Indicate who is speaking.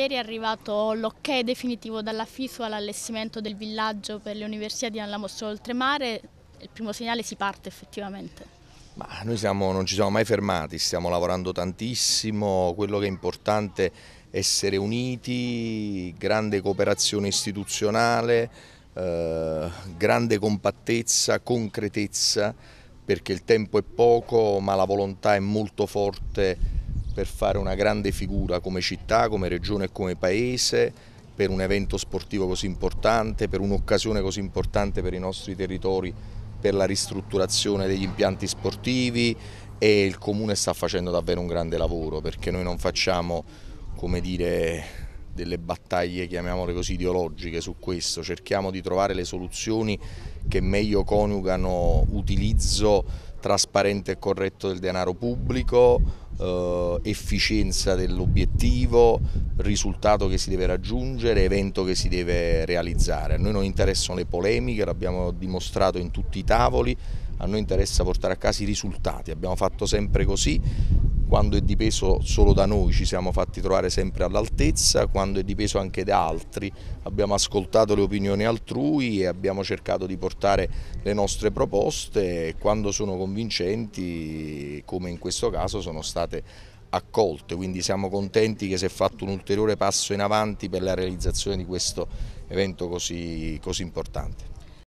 Speaker 1: ieri è arrivato l'ok definitivo dalla FIFA all'allestimento del villaggio per le università di Anlamostro Oltremare, il primo segnale si parte effettivamente.
Speaker 2: Ma noi siamo, non ci siamo mai fermati, stiamo lavorando tantissimo, quello che è importante è essere uniti, grande cooperazione istituzionale, eh, grande compattezza, concretezza, perché il tempo è poco ma la volontà è molto forte per fare una grande figura come città, come regione e come paese, per un evento sportivo così importante, per un'occasione così importante per i nostri territori, per la ristrutturazione degli impianti sportivi e il Comune sta facendo davvero un grande lavoro perché noi non facciamo, come dire, delle battaglie, chiamiamole così, ideologiche su questo, cerchiamo di trovare le soluzioni che meglio coniugano utilizzo trasparente e corretto del denaro pubblico, eh, efficienza dell'obiettivo, risultato che si deve raggiungere, evento che si deve realizzare. A noi non interessano le polemiche, l'abbiamo dimostrato in tutti i tavoli, a noi interessa portare a casa i risultati, abbiamo fatto sempre così quando è dipeso solo da noi ci siamo fatti trovare sempre all'altezza, quando è dipeso anche da altri abbiamo ascoltato le opinioni altrui e abbiamo cercato di portare le nostre proposte e quando sono convincenti come in questo caso sono state accolte, quindi siamo contenti che si è fatto un ulteriore passo in avanti per la realizzazione di questo evento così, così importante.